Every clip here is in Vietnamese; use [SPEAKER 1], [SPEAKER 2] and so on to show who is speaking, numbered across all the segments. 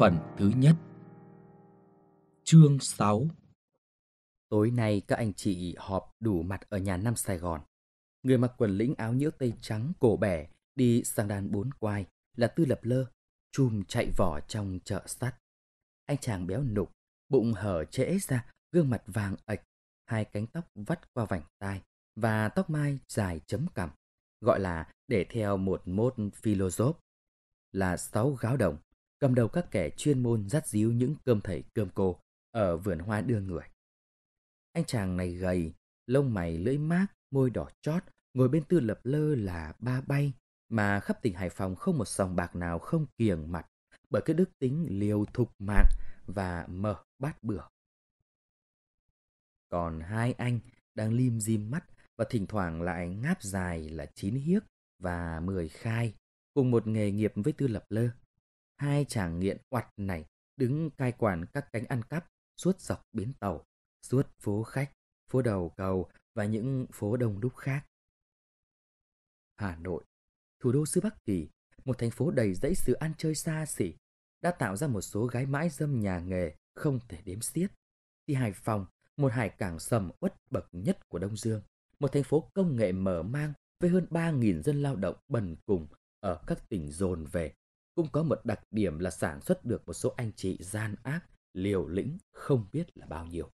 [SPEAKER 1] phần thứ nhất Chương 6 Tối nay các anh chị họp đủ mặt ở nhà Nam Sài Gòn. Người mặc quần lĩnh áo nhỡ tây trắng cổ bẻ đi sang đàn bốn quai là Tư Lập Lơ, chùm chạy vỏ trong chợ sắt. Anh chàng béo nục, bụng hở trễ ra, gương mặt vàng ạch hai cánh tóc vắt qua vành tai và tóc mai dài chấm cằm, gọi là để theo một mốt philosoph là sáu gáo đồng cầm đầu các kẻ chuyên môn dắt díu những cơm thầy cơm cô ở vườn hoa đưa người. Anh chàng này gầy, lông mày lưỡi mát, môi đỏ chót, ngồi bên tư lập lơ là ba bay, mà khắp tỉnh Hải Phòng không một sòng bạc nào không kiềng mặt bởi cái đức tính liều thục mạng và mở bát bừa. Còn hai anh đang lim dim mắt và thỉnh thoảng lại ngáp dài là chín hiếc và mười khai, cùng một nghề nghiệp với tư lập lơ hai chàng nghiện oặt này đứng cai quản các cánh ăn cắp suốt dọc bến tàu, suốt phố khách, phố đầu cầu và những phố đông đúc khác. Hà Nội, thủ đô xứ Bắc Kỳ, một thành phố đầy dãy sự ăn chơi xa xỉ, đã tạo ra một số gái mãi dâm nhà nghề không thể đếm xiết. Thì Hải Phòng, một hải cảng sầm uất bậc nhất của Đông Dương, một thành phố công nghệ mở mang với hơn 3.000 dân lao động bần cùng ở các tỉnh dồn về cũng có một đặc điểm là sản xuất được một số anh chị gian ác, liều lĩnh không biết là bao nhiêu.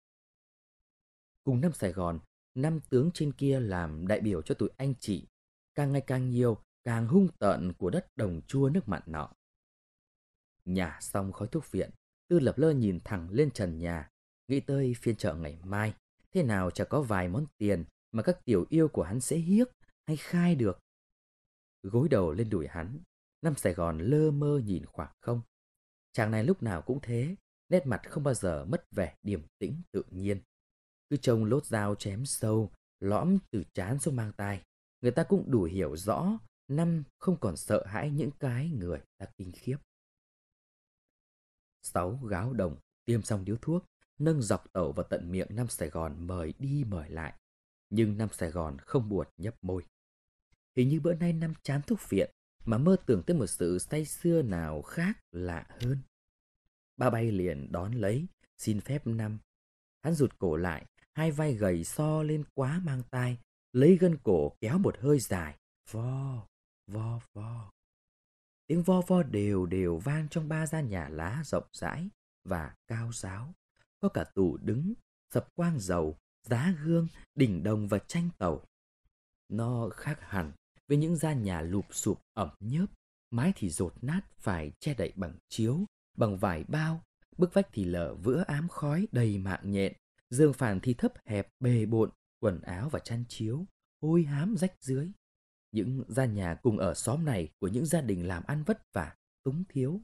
[SPEAKER 1] Cùng năm Sài Gòn, năm tướng trên kia làm đại biểu cho tụi anh chị, càng ngày càng nhiều, càng hung tợn của đất đồng chua nước mặn nọ. Nhà xong khói thuốc viện, Tư lập lơ nhìn thẳng lên trần nhà, nghĩ tới phiên chợ ngày mai, thế nào chả có vài món tiền mà các tiểu yêu của hắn sẽ hiếc hay khai được. Gối đầu lên đùi hắn, Năm Sài Gòn lơ mơ nhìn khoảng không. Chàng này lúc nào cũng thế, nét mặt không bao giờ mất vẻ điềm tĩnh tự nhiên. Cứ trông lốt dao chém sâu, lõm từ chán xuống mang tai, người ta cũng đủ hiểu rõ năm không còn sợ hãi những cái người ta kinh khiếp. Sáu gáo đồng, tiêm xong điếu thuốc, nâng dọc tẩu vào tận miệng năm Sài Gòn mời đi mời lại. Nhưng năm Sài Gòn không buồn nhấp môi. Hình như bữa nay năm chán thuốc phiện, mà mơ tưởng tới một sự say xưa nào khác lạ hơn. Ba bay liền đón lấy, xin phép năm. Hắn rụt cổ lại, hai vai gầy so lên quá mang tai, lấy gân cổ kéo một hơi dài, vo, vo, vo. Tiếng vo vo đều đều vang trong ba gian nhà lá rộng rãi và cao giáo. Có cả tủ đứng, sập quang dầu, giá gương, đỉnh đồng và tranh tàu. Nó khác hẳn với những gian nhà lụp sụp ẩm nhớp, mái thì rột nát phải che đậy bằng chiếu, bằng vải bao, bức vách thì lở vữa ám khói đầy mạng nhện, dương phản thì thấp hẹp bề bộn, quần áo và chăn chiếu, hôi hám rách dưới. Những gian nhà cùng ở xóm này của những gia đình làm ăn vất vả, túng thiếu.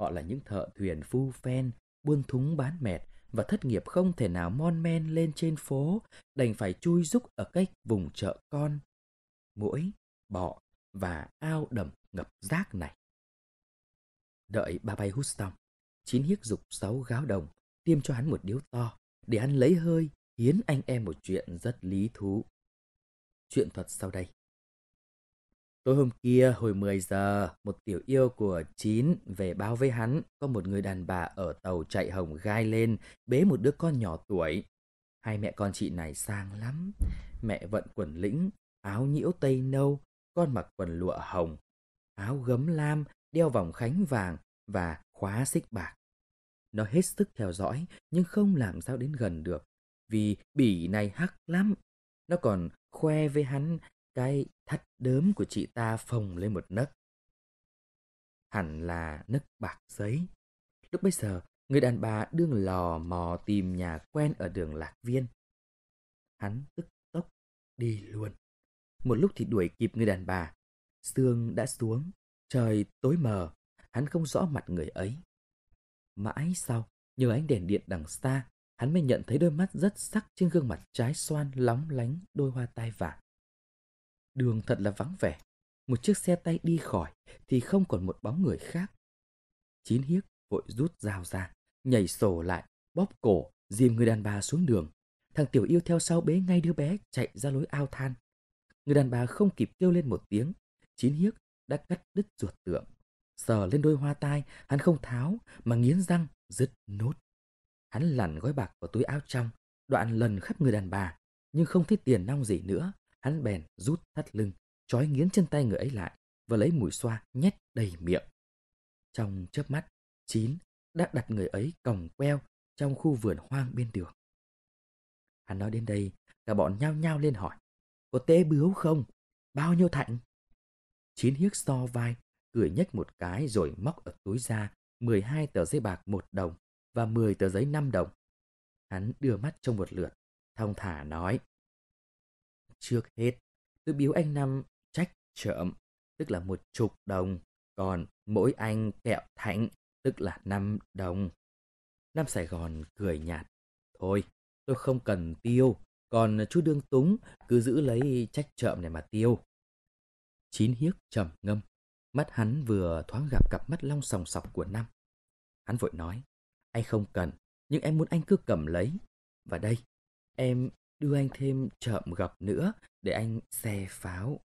[SPEAKER 1] Họ là những thợ thuyền phu phen, buôn thúng bán mệt và thất nghiệp không thể nào mon men lên trên phố, đành phải chui rúc ở cách vùng chợ con, muỗi, bọ và ao đầm ngập rác này. Đợi ba bay hút xong, chín hiếc dục sáu gáo đồng tiêm cho hắn một điếu to để hắn lấy hơi hiến anh em một chuyện rất lý thú. Chuyện thuật sau đây. Tối hôm kia hồi 10 giờ, một tiểu yêu của Chín về báo với hắn có một người đàn bà ở tàu chạy hồng gai lên, bế một đứa con nhỏ tuổi. Hai mẹ con chị này sang lắm, mẹ vận quần lĩnh, áo nhiễu tây nâu, con mặc quần lụa hồng, áo gấm lam, đeo vòng khánh vàng và khóa xích bạc. Nó hết sức theo dõi nhưng không làm sao đến gần được vì bỉ này hắc lắm. Nó còn khoe với hắn cái thắt đớm của chị ta phồng lên một nấc. Hẳn là nấc bạc giấy. Lúc bây giờ, người đàn bà đương lò mò tìm nhà quen ở đường Lạc Viên. Hắn tức tốc đi luôn một lúc thì đuổi kịp người đàn bà. Sương đã xuống, trời tối mờ, hắn không rõ mặt người ấy. Mãi sau, nhờ ánh đèn điện đằng xa, hắn mới nhận thấy đôi mắt rất sắc trên gương mặt trái xoan lóng lánh đôi hoa tai vàng. Đường thật là vắng vẻ, một chiếc xe tay đi khỏi thì không còn một bóng người khác. Chín hiếc vội rút dao ra, nhảy sổ lại, bóp cổ, dìm người đàn bà xuống đường. Thằng tiểu yêu theo sau bế ngay đứa bé chạy ra lối ao than. Người đàn bà không kịp kêu lên một tiếng, chín hiếc đã cắt đứt ruột tượng. Sờ lên đôi hoa tai, hắn không tháo mà nghiến răng dứt nốt. Hắn lặn gói bạc vào túi áo trong, đoạn lần khắp người đàn bà, nhưng không thấy tiền nong gì nữa. Hắn bèn rút thắt lưng, trói nghiến chân tay người ấy lại và lấy mũi xoa nhét đầy miệng. Trong chớp mắt, Chín đã đặt người ấy còng queo trong khu vườn hoang bên đường. Hắn nói đến đây, cả bọn nhao nhao lên hỏi. Có tế bướu không? Bao nhiêu thạnh? Chín hiếc so vai, cười nhếch một cái rồi móc ở túi ra 12 tờ giấy bạc một đồng và 10 tờ giấy 5 đồng. Hắn đưa mắt trong một lượt, thong thả nói. Trước hết, tôi biếu anh Năm trách trợm, tức là một chục đồng, còn mỗi anh kẹo thạnh, tức là 5 đồng. Năm Sài Gòn cười nhạt. Thôi, tôi không cần tiêu, còn à, chú Đương Túng cứ giữ lấy trách trợm này mà tiêu. Chín hiếc trầm ngâm, mắt hắn vừa thoáng gặp cặp mắt long sòng sọc của Năm. Hắn vội nói, anh không cần, nhưng em muốn anh cứ cầm lấy. Và đây, em đưa anh thêm trợm gập nữa để anh xe pháo.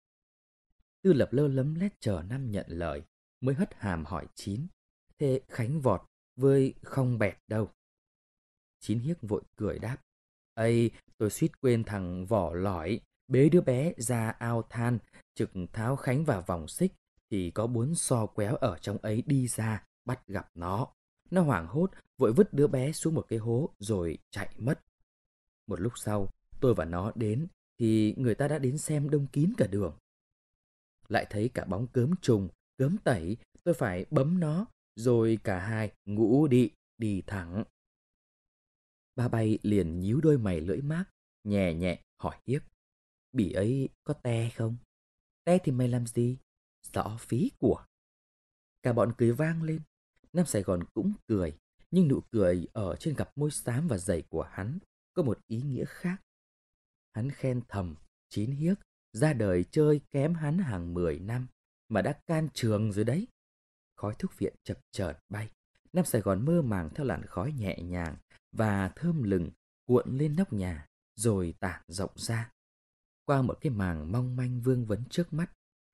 [SPEAKER 1] Tư lập lơ lấm lét chờ Năm nhận lời, mới hất hàm hỏi Chín. Thế Khánh vọt với không bẹt đâu. Chín hiếc vội cười đáp. Ây, Tôi suýt quên thằng vỏ lõi, bế đứa bé ra ao than, trực tháo khánh vào vòng xích, thì có bốn so quéo ở trong ấy đi ra, bắt gặp nó. Nó hoảng hốt, vội vứt đứa bé xuống một cái hố rồi chạy mất. Một lúc sau, tôi và nó đến, thì người ta đã đến xem đông kín cả đường. Lại thấy cả bóng cớm trùng, cớm tẩy, tôi phải bấm nó, rồi cả hai ngũ đi, đi thẳng ba bay liền nhíu đôi mày lưỡi mát, nhẹ nhẹ hỏi hiếp. Bỉ ấy có te không? Te thì mày làm gì? Rõ phí của. Cả bọn cười vang lên. Nam Sài Gòn cũng cười, nhưng nụ cười ở trên cặp môi xám và dày của hắn có một ý nghĩa khác. Hắn khen thầm, chín hiếc, ra đời chơi kém hắn hàng 10 năm mà đã can trường rồi đấy. Khói thuốc viện chập chờn bay, Nam Sài Gòn mơ màng theo làn khói nhẹ nhàng và thơm lừng cuộn lên nóc nhà rồi tản rộng ra. Qua một cái màng mong manh vương vấn trước mắt,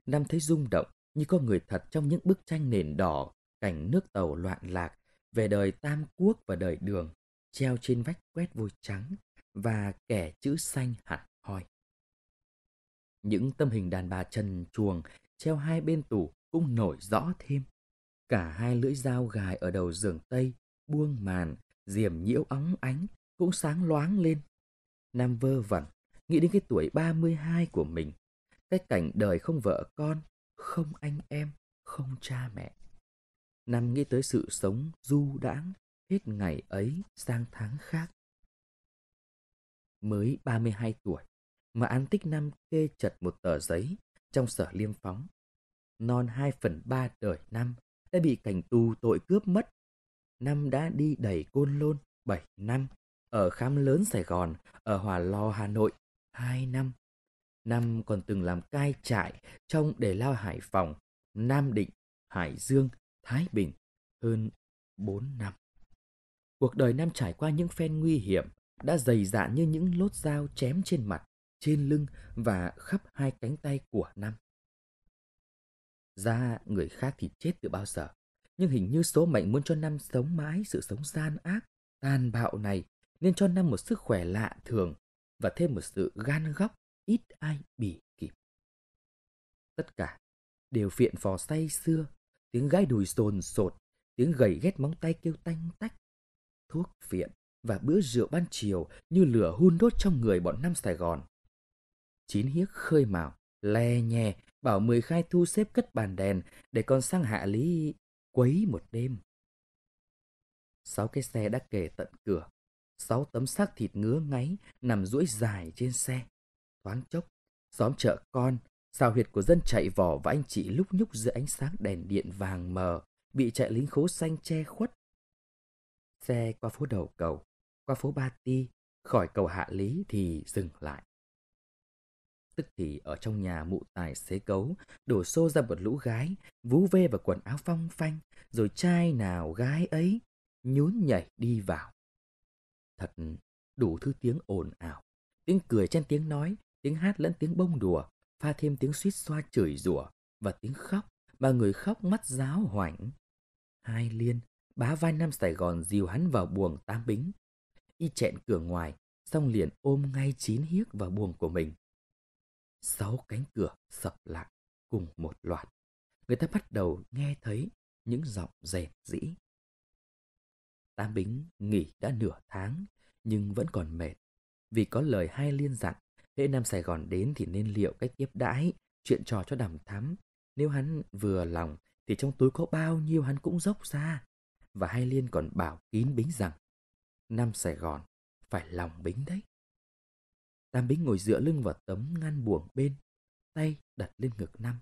[SPEAKER 1] Nam thấy rung động như có người thật trong những bức tranh nền đỏ, cảnh nước tàu loạn lạc, về đời Tam Quốc và đời Đường, treo trên vách quét vôi trắng và kẻ chữ xanh hẳn hoi. Những tâm hình đàn bà trần chuồng treo hai bên tủ cũng nổi rõ thêm. Cả hai lưỡi dao gài ở đầu giường Tây buông màn diềm nhiễu óng ánh cũng sáng loáng lên. Nam vơ vẩn, nghĩ đến cái tuổi 32 của mình, cái cảnh đời không vợ con, không anh em, không cha mẹ. Nam nghĩ tới sự sống du đãng hết ngày ấy sang tháng khác. Mới 32 tuổi mà An Tích Nam kê chật một tờ giấy trong sở liêm phóng. Non 2 phần 3 đời năm đã bị cảnh tù tội cướp mất Năm đã đi đẩy Côn Lôn 7 năm, ở Khám Lớn Sài Gòn, ở Hòa lo Hà Nội 2 năm. Năm còn từng làm cai trại trong để lao Hải Phòng, Nam Định, Hải Dương, Thái Bình hơn 4 năm. Cuộc đời năm trải qua những phen nguy hiểm đã dày dạn như những lốt dao chém trên mặt, trên lưng và khắp hai cánh tay của năm Ra người khác thì chết từ bao giờ, nhưng hình như số mệnh muốn cho Năm sống mãi sự sống gian ác, tàn bạo này nên cho Năm một sức khỏe lạ thường và thêm một sự gan góc ít ai bỉ kịp. Tất cả đều phiện phò say xưa, tiếng gái đùi sồn sột, tiếng gầy ghét móng tay kêu tanh tách. Thuốc phiện và bữa rượu ban chiều như lửa hun đốt trong người bọn Năm Sài Gòn. Chín hiếc khơi mào, le nhè, bảo mười khai thu xếp cất bàn đèn để con sang hạ lý quấy một đêm. Sáu cái xe đã kề tận cửa, sáu tấm xác thịt ngứa ngáy nằm duỗi dài trên xe. Thoáng chốc, xóm chợ con, sao huyệt của dân chạy vỏ và anh chị lúc nhúc giữa ánh sáng đèn điện vàng mờ, bị chạy lính khố xanh che khuất. Xe qua phố đầu cầu, qua phố Ba Ti, khỏi cầu Hạ Lý thì dừng lại. Tức thì ở trong nhà mụ tài xế cấu, đổ xô ra một lũ gái, vú ve vào quần áo phong phanh, rồi trai nào gái ấy, nhún nhảy đi vào. Thật đủ thứ tiếng ồn ào, tiếng cười chen tiếng nói, tiếng hát lẫn tiếng bông đùa, pha thêm tiếng suýt xoa chửi rủa và tiếng khóc mà người khóc mắt giáo hoảnh. Hai liên, bá vai Nam Sài Gòn dìu hắn vào buồng tam bính. Y chẹn cửa ngoài, xong liền ôm ngay chín hiếc vào buồng của mình sáu cánh cửa sập lại cùng một loạt. Người ta bắt đầu nghe thấy những giọng rèn dĩ tam Bính nghỉ đã nửa tháng nhưng vẫn còn mệt vì có lời hai liên dặn hễ Nam Sài Gòn đến thì nên liệu cách tiếp đãi, chuyện trò cho đầm thắm. Nếu hắn vừa lòng thì trong túi có bao nhiêu hắn cũng dốc ra. Và Hai Liên còn bảo kín Bính rằng Nam Sài Gòn phải lòng Bính đấy. Tam bính ngồi dựa lưng vào tấm ngăn buồng bên, tay đặt lên ngực Năm.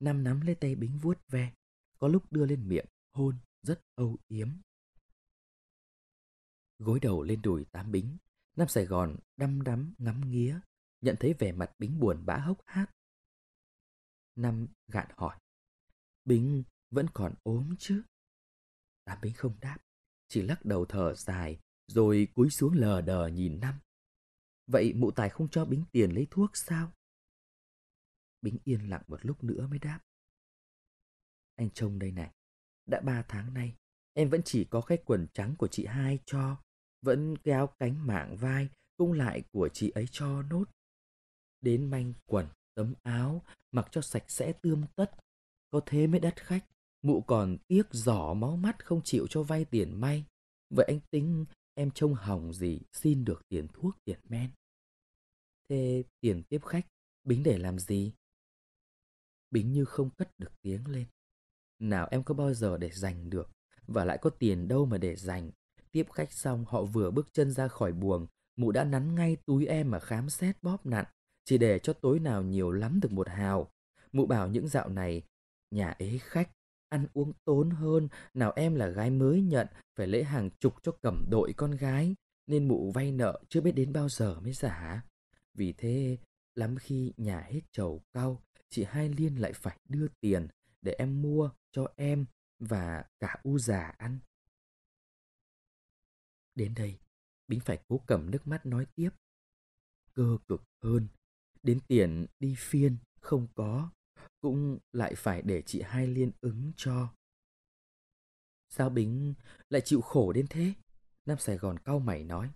[SPEAKER 1] Năm nắm lấy tay Bính vuốt ve, có lúc đưa lên miệng, hôn, rất âu yếm. Gối đầu lên đùi tam Bính, năm Sài Gòn đăm đắm ngắm nghía, nhận thấy vẻ mặt Bính buồn bã hốc hác. Năm gạn hỏi, Bính vẫn còn ốm chứ? tam Bính không đáp, chỉ lắc đầu thở dài, rồi cúi xuống lờ đờ nhìn Năm. Vậy mụ tài không cho Bính tiền lấy thuốc sao? Bính yên lặng một lúc nữa mới đáp. Anh trông đây này, đã ba tháng nay, em vẫn chỉ có cái quần trắng của chị hai cho, vẫn cái áo cánh mạng vai, cung lại của chị ấy cho nốt. Đến manh quần, tấm áo, mặc cho sạch sẽ tươm tất, có thế mới đắt khách. Mụ còn tiếc giỏ máu mắt không chịu cho vay tiền may. Vậy anh tính em trông hỏng gì xin được tiền thuốc tiền men. Thế tiền tiếp khách, Bính để làm gì? Bính như không cất được tiếng lên. Nào em có bao giờ để dành được, và lại có tiền đâu mà để dành. Tiếp khách xong họ vừa bước chân ra khỏi buồng, mụ đã nắn ngay túi em mà khám xét bóp nặn, chỉ để cho tối nào nhiều lắm được một hào. Mụ bảo những dạo này, nhà ế khách, ăn uống tốn hơn, nào em là gái mới nhận, phải lễ hàng chục cho cẩm đội con gái, nên mụ vay nợ chưa biết đến bao giờ mới giả. Vì thế, lắm khi nhà hết chầu cau, chị Hai Liên lại phải đưa tiền để em mua cho em và cả u già ăn. Đến đây, Bính phải cố cầm nước mắt nói tiếp. Cơ cực hơn, đến tiền đi phiên không có, cũng lại phải để chị Hai Liên ứng cho. Sao Bính lại chịu khổ đến thế? Nam Sài Gòn cau mày nói.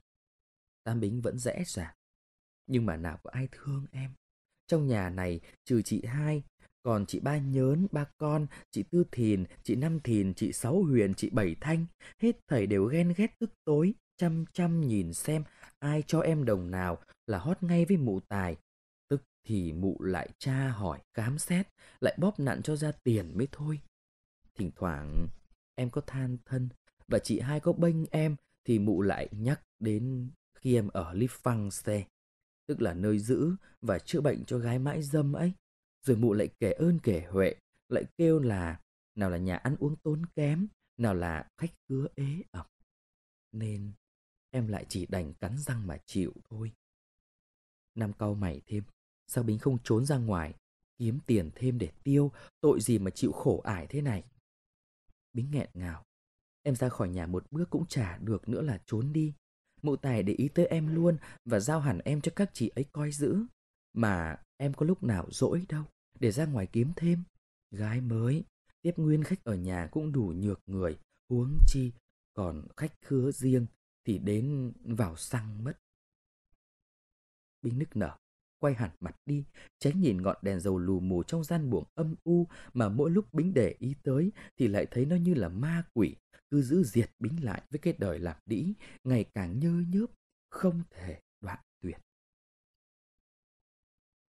[SPEAKER 1] Tam Bính vẫn rẽ ràng. Nhưng mà nào có ai thương em. Trong nhà này trừ chị hai, còn chị ba nhớn, ba con, chị tư thìn, chị năm thìn, chị sáu huyền, chị bảy thanh, hết thầy đều ghen ghét tức tối, chăm chăm nhìn xem ai cho em đồng nào là hót ngay với mụ tài. Tức thì mụ lại tra hỏi, khám xét, lại bóp nặn cho ra tiền mới thôi. Thỉnh thoảng em có than thân và chị hai có bênh em thì mụ lại nhắc đến khi em ở xe tức là nơi giữ và chữa bệnh cho gái mãi dâm ấy. Rồi mụ lại kể ơn kể huệ, lại kêu là nào là nhà ăn uống tốn kém, nào là khách cứa ế ẩm. Nên em lại chỉ đành cắn răng mà chịu thôi. Nam cau mày thêm, sao Bính không trốn ra ngoài, kiếm tiền thêm để tiêu, tội gì mà chịu khổ ải thế này. Bính nghẹn ngào, em ra khỏi nhà một bước cũng chả được nữa là trốn đi mụ tài để ý tới em luôn và giao hẳn em cho các chị ấy coi giữ. Mà em có lúc nào dỗi đâu để ra ngoài kiếm thêm. Gái mới, tiếp nguyên khách ở nhà cũng đủ nhược người, huống chi, còn khách khứa riêng thì đến vào xăng mất. Binh nức nở, quay hẳn mặt đi, tránh nhìn ngọn đèn dầu lù mù trong gian buồng âm u mà mỗi lúc Bính để ý tới thì lại thấy nó như là ma quỷ cứ giữ diệt bính lại với cái đời lạc đĩ ngày càng nhơ nhớp, không thể đoạn tuyệt.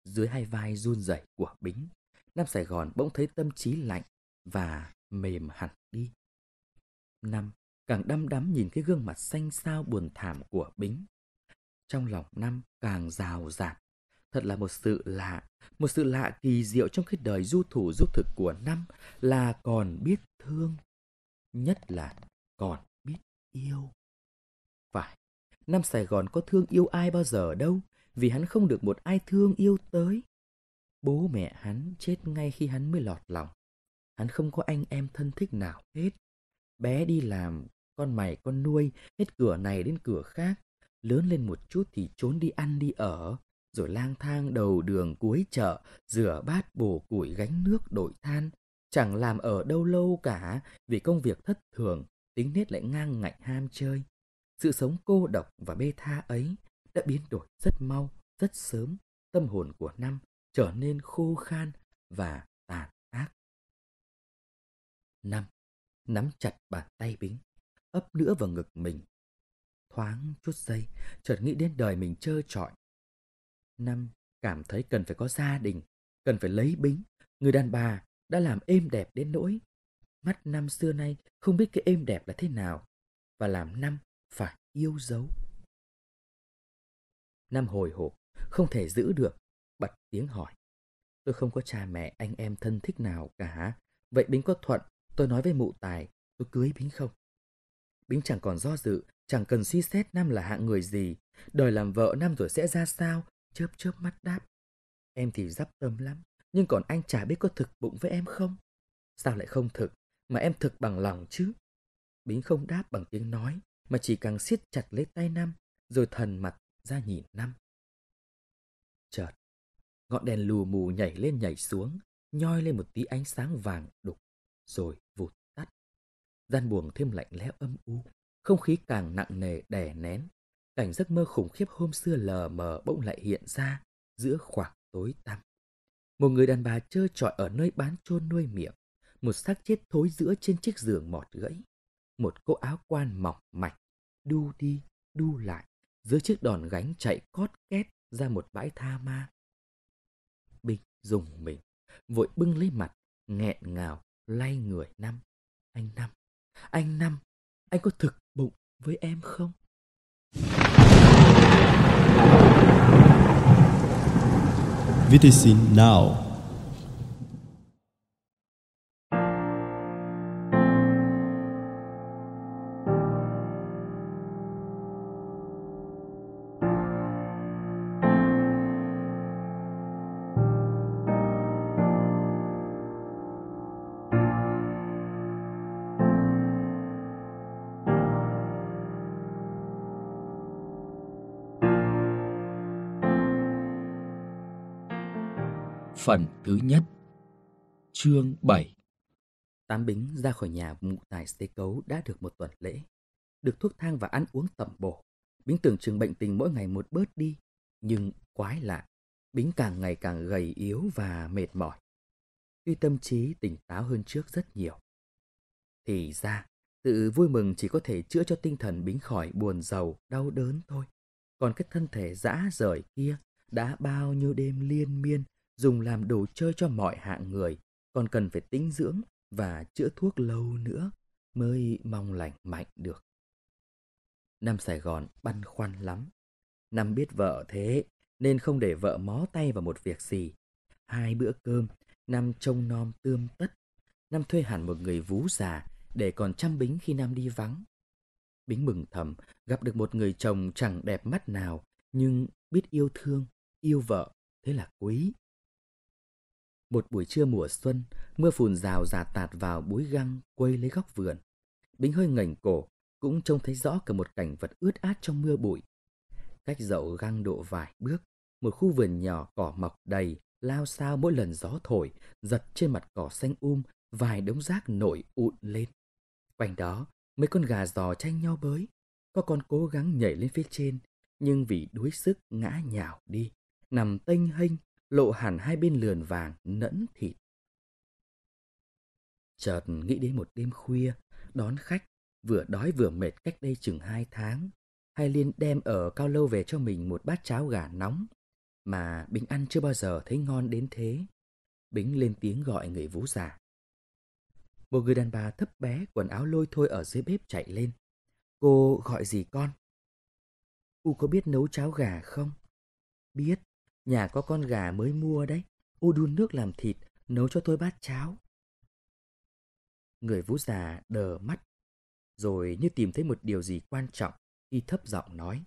[SPEAKER 1] Dưới hai vai run rẩy của bính, Nam Sài Gòn bỗng thấy tâm trí lạnh và mềm hẳn đi. Năm, càng đăm đắm nhìn cái gương mặt xanh xao buồn thảm của bính. Trong lòng năm càng rào rạt thật là một sự lạ, một sự lạ kỳ diệu trong cái đời du thủ du thực của năm là còn biết thương nhất là còn biết yêu. Phải, năm Sài Gòn có thương yêu ai bao giờ đâu, vì hắn không được một ai thương yêu tới. Bố mẹ hắn chết ngay khi hắn mới lọt lòng. Hắn không có anh em thân thích nào hết. Bé đi làm, con mày con nuôi, hết cửa này đến cửa khác. Lớn lên một chút thì trốn đi ăn đi ở, rồi lang thang đầu đường cuối chợ, rửa bát bổ củi gánh nước đổi than, Chẳng làm ở đâu lâu cả vì công việc thất thường, tính nết lại ngang ngạnh ham chơi. Sự sống cô độc và bê tha ấy đã biến đổi rất mau, rất sớm. Tâm hồn của năm trở nên khô khan và tàn ác. Năm, nắm chặt bàn tay Bính, ấp nữa vào ngực mình. Thoáng chút giây, chợt nghĩ đến đời mình trơ trọi. Năm cảm thấy cần phải có gia đình, cần phải lấy Bính, người đàn bà đã làm êm đẹp đến nỗi mắt năm xưa nay không biết cái êm đẹp là thế nào và làm năm phải yêu dấu năm hồi hộp không thể giữ được bật tiếng hỏi tôi không có cha mẹ anh em thân thích nào cả vậy bính có thuận tôi nói với mụ tài tôi cưới bính không bính chẳng còn do dự chẳng cần suy xét năm là hạng người gì đời làm vợ năm rồi sẽ ra sao chớp chớp mắt đáp em thì d tâm lắm nhưng còn anh chả biết có thực bụng với em không sao lại không thực mà em thực bằng lòng chứ bính không đáp bằng tiếng nói mà chỉ càng siết chặt lấy tay năm rồi thần mặt ra nhìn năm chợt ngọn đèn lù mù nhảy lên nhảy xuống nhoi lên một tí ánh sáng vàng đục rồi vụt tắt gian buồng thêm lạnh lẽo âm u không khí càng nặng nề đè nén cảnh giấc mơ khủng khiếp hôm xưa lờ mờ bỗng lại hiện ra giữa khoảng tối tăm một người đàn bà trơ trọi ở nơi bán chôn nuôi miệng, một xác chết thối giữa trên chiếc giường mọt gãy, một cô áo quan mỏng mảnh, đu đi, đu lại, dưới chiếc đòn gánh chạy cót két ra một bãi tha ma. Bình dùng mình, vội bưng lấy mặt, nghẹn ngào, lay người năm. Anh Năm, anh Năm, anh có thực bụng với em không? It is in now. Phần thứ nhất Chương 7 Tám Bính ra khỏi nhà mụ tài xế cấu đã được một tuần lễ. Được thuốc thang và ăn uống tẩm bổ. Bính tưởng chừng bệnh tình mỗi ngày một bớt đi. Nhưng quái lạ, Bính càng ngày càng gầy yếu và mệt mỏi. Tuy tâm trí tỉnh táo hơn trước rất nhiều. Thì ra, tự vui mừng chỉ có thể chữa cho tinh thần Bính khỏi buồn giàu, đau đớn thôi. Còn cái thân thể dã rời kia đã bao nhiêu đêm liên miên dùng làm đồ chơi cho mọi hạng người, còn cần phải tính dưỡng và chữa thuốc lâu nữa mới mong lành mạnh được. Nam Sài Gòn băn khoăn lắm. Nam biết vợ thế nên không để vợ mó tay vào một việc gì. Hai bữa cơm, Nam trông nom tươm tất. Nam thuê hẳn một người vú già để còn chăm Bính khi Nam đi vắng. Bính mừng thầm gặp được một người chồng chẳng đẹp mắt nào nhưng biết yêu thương, yêu vợ, thế là quý. Một buổi trưa mùa xuân, mưa phùn rào rà tạt vào búi găng quây lấy góc vườn. Bính hơi ngẩng cổ, cũng trông thấy rõ cả một cảnh vật ướt át trong mưa bụi. Cách dậu găng độ vài bước, một khu vườn nhỏ cỏ mọc đầy, lao sao mỗi lần gió thổi, giật trên mặt cỏ xanh um, vài đống rác nổi ụn lên. Quanh đó, mấy con gà giò tranh nhau bới, có con cố gắng nhảy lên phía trên, nhưng vì đuối sức ngã nhào đi, nằm tênh hênh lộ hẳn hai bên lườn vàng nẫn thịt. Chợt nghĩ đến một đêm khuya, đón khách, vừa đói vừa mệt cách đây chừng hai tháng. hai Liên đem ở cao lâu về cho mình một bát cháo gà nóng, mà Bính ăn chưa bao giờ thấy ngon đến thế. Bính lên tiếng gọi người vú già. Một người đàn bà thấp bé, quần áo lôi thôi ở dưới bếp chạy lên. Cô gọi gì con? U có biết nấu cháo gà không? Biết, Nhà có con gà mới mua đấy, u đun nước làm thịt, nấu cho tôi bát cháo. Người vũ già đờ mắt, rồi như tìm thấy một điều gì quan trọng y thấp giọng nói.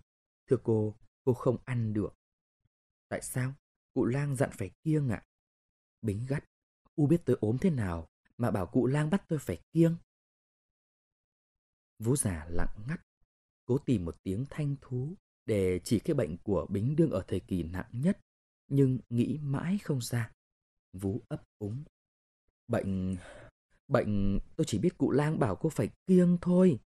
[SPEAKER 1] Thưa cô, cô không ăn được. Tại sao? Cụ lang dặn phải kiêng ạ. À? Bính gắt, u biết tôi ốm thế nào mà bảo cụ lang bắt tôi phải kiêng. Vũ già lặng ngắt, cố tìm một tiếng thanh thú để chỉ cái bệnh của Bính Đương ở thời kỳ nặng nhất nhưng nghĩ mãi không ra. Vú ấp úng. Bệnh... Bệnh tôi chỉ biết cụ lang bảo cô phải kiêng thôi.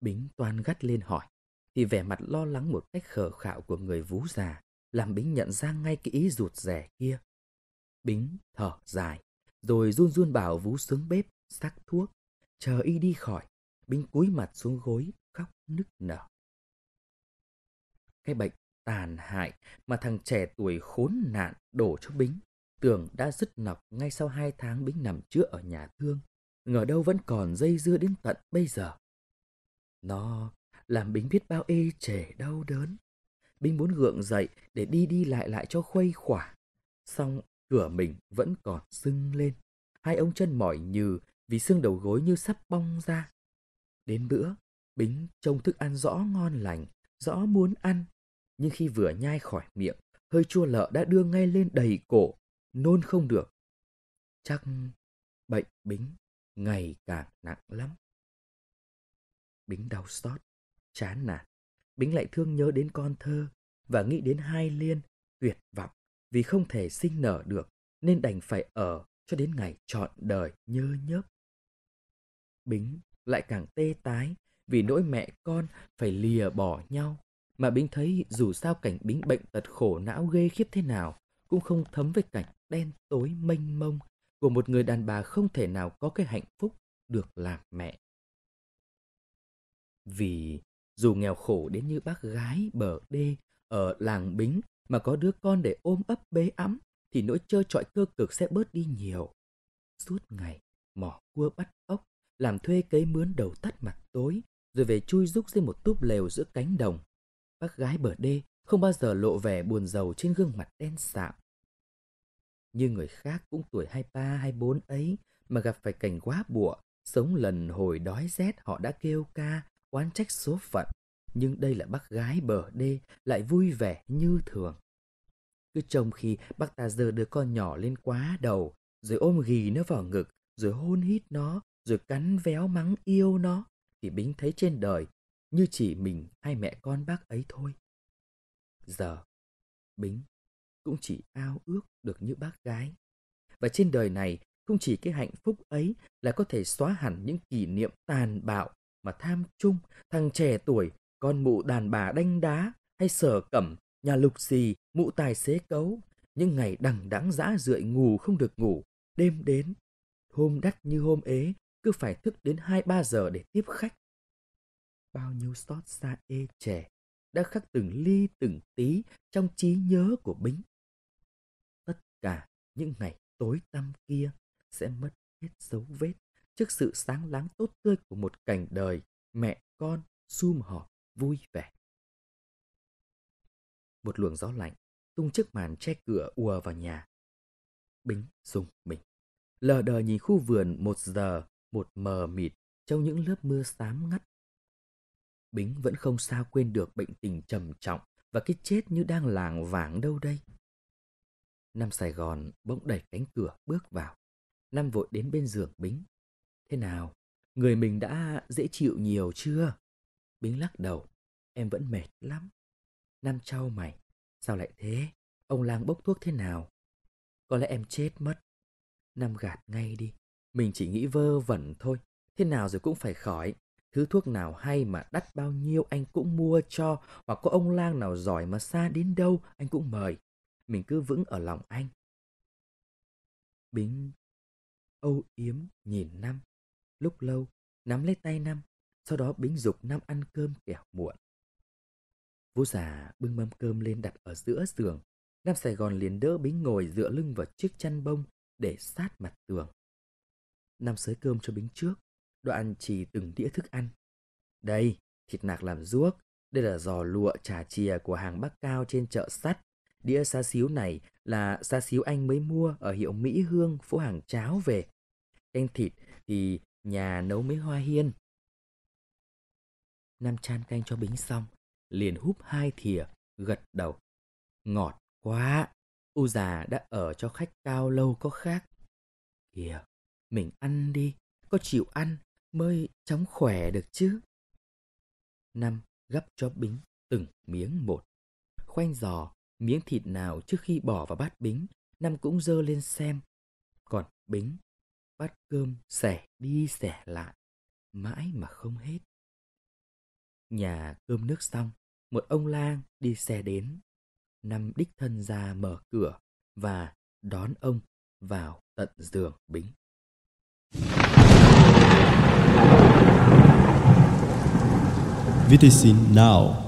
[SPEAKER 1] Bính toan gắt lên hỏi, thì vẻ mặt lo lắng một cách khờ khạo của người vú già, làm Bính nhận ra ngay cái ý ruột rẻ kia. Bính thở dài, rồi run run bảo vú xuống bếp, sắc thuốc, chờ y đi khỏi. Bính cúi mặt xuống gối, khóc nức nở. Cái bệnh tàn hại mà thằng trẻ tuổi khốn nạn đổ cho Bính. Tưởng đã dứt nọc ngay sau hai tháng Bính nằm chữa ở nhà thương. Ngờ đâu vẫn còn dây dưa đến tận bây giờ. Nó làm Bính biết bao ê trẻ đau đớn. Bính muốn gượng dậy để đi đi lại lại cho khuây khỏa. Xong cửa mình vẫn còn sưng lên. Hai ông chân mỏi nhừ vì xương đầu gối như sắp bong ra. Đến bữa, Bính trông thức ăn rõ ngon lành, rõ muốn ăn, nhưng khi vừa nhai khỏi miệng, hơi chua lợ đã đưa ngay lên đầy cổ, nôn không được. Chắc bệnh Bính ngày càng nặng lắm. Bính đau xót, chán nản. Bính lại thương nhớ đến con thơ và nghĩ đến hai liên, tuyệt vọng vì không thể sinh nở được nên đành phải ở cho đến ngày trọn đời nhơ nhớp. Bính lại càng tê tái vì nỗi mẹ con phải lìa bỏ nhau mà Bính thấy dù sao cảnh Bính bệnh tật khổ não ghê khiếp thế nào, cũng không thấm với cảnh đen tối mênh mông của một người đàn bà không thể nào có cái hạnh phúc được làm mẹ. Vì dù nghèo khổ đến như bác gái bờ đê ở làng Bính mà có đứa con để ôm ấp bế ấm thì nỗi chơi trọi cơ cực sẽ bớt đi nhiều. Suốt ngày, mỏ cua bắt ốc, làm thuê cấy mướn đầu tắt mặt tối, rồi về chui rúc dưới một túp lều giữa cánh đồng bác gái bờ đê không bao giờ lộ vẻ buồn rầu trên gương mặt đen sạm. Như người khác cũng tuổi 23, 24 ấy mà gặp phải cảnh quá bụa, sống lần hồi đói rét họ đã kêu ca, oán trách số phận. Nhưng đây là bác gái bờ đê lại vui vẻ như thường. Cứ trông khi bác ta giờ đứa con nhỏ lên quá đầu, rồi ôm ghì nó vào ngực, rồi hôn hít nó, rồi cắn véo mắng yêu nó, thì Bính thấy trên đời như chỉ mình hai mẹ con bác ấy thôi. Giờ, Bính cũng chỉ ao ước được như bác gái. Và trên đời này, không chỉ cái hạnh phúc ấy là có thể xóa hẳn những kỷ niệm tàn bạo mà tham chung, thằng trẻ tuổi, con mụ đàn bà đanh đá hay sở cẩm, nhà lục xì, mụ tài xế cấu, những ngày đằng đẵng dã rượi ngủ không được ngủ, đêm đến, hôm đắt như hôm ế, cứ phải thức đến 2-3 giờ để tiếp khách bao nhiêu xót xa ê trẻ đã khắc từng ly từng tí trong trí nhớ của Bính. Tất cả những ngày tối tăm kia sẽ mất hết dấu vết trước sự sáng láng tốt tươi của một cảnh đời mẹ con sum họp vui vẻ. Một luồng gió lạnh tung chiếc màn che cửa ùa vào nhà. Bính dùng mình, lờ đờ nhìn khu vườn một giờ, một mờ mịt trong những lớp mưa xám ngắt Bính vẫn không sao quên được bệnh tình trầm trọng và cái chết như đang làng vàng đâu đây. Nam Sài Gòn bỗng đẩy cánh cửa bước vào. Nam vội đến bên giường Bính. Thế nào, người mình đã dễ chịu nhiều chưa? Bính lắc đầu, em vẫn mệt lắm. Nam trao mày, sao lại thế? Ông lang bốc thuốc thế nào? Có lẽ em chết mất. Nam gạt ngay đi, mình chỉ nghĩ vơ vẩn thôi, thế nào rồi cũng phải khỏi. Thứ thuốc nào hay mà đắt bao nhiêu anh cũng mua cho, hoặc có ông lang nào giỏi mà xa đến đâu anh cũng mời. Mình cứ vững ở lòng anh. Bính âu yếm nhìn Năm, lúc lâu nắm lấy tay Năm, sau đó Bính dục Năm ăn cơm kẻo muộn. Vũ già bưng mâm cơm lên đặt ở giữa giường, Nam Sài Gòn liền đỡ Bính ngồi dựa lưng vào chiếc chăn bông để sát mặt tường. Nam sới cơm cho Bính trước, đoạn chỉ từng đĩa thức ăn. Đây, thịt nạc làm ruốc, đây là giò lụa trà chìa của hàng Bắc Cao trên chợ sắt. Đĩa xa xíu này là xa xíu anh mới mua ở hiệu Mỹ Hương, phố hàng cháo về. Canh thịt thì nhà nấu mấy hoa hiên. Nam chan canh cho Bính xong, liền húp hai thìa, gật đầu. Ngọt quá, u già đã ở cho khách cao lâu có khác. Kìa, mình ăn đi, có chịu ăn mới chóng khỏe được chứ. Năm, gấp cho bính từng miếng một. Khoanh giò, miếng thịt nào trước khi bỏ vào bát bính, Năm cũng dơ lên xem. Còn bính, bát cơm xẻ đi xẻ lại, mãi mà không hết. Nhà cơm nước xong, một ông lang đi xe đến. Năm đích thân ra mở cửa và đón ông vào tận giường bính. VTC Now.